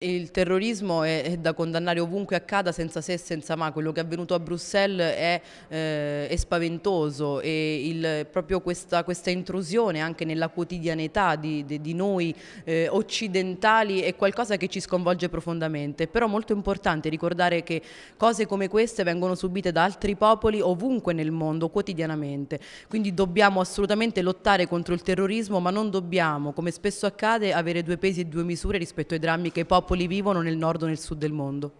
Il terrorismo è, da condannare ovunque accada, senza se e senza ma. Quello che è avvenuto a Bruxelles è, eh, è spaventoso e il, proprio questa, questa, intrusione anche nella quotidianità di, di, di noi eh, occidentali è qualcosa che ci sconvolge profondamente. Però è molto importante ricordare che cose come queste vengono subite da altri popoli ovunque nel mondo, quotidianamente. Quindi dobbiamo assolutamente lottare contro il terrorismo, ma non dobbiamo, come spesso accade, avere due pesi e due misure rispetto ai drammi che i popoli popoli vivono nel nord o nel sud del mondo.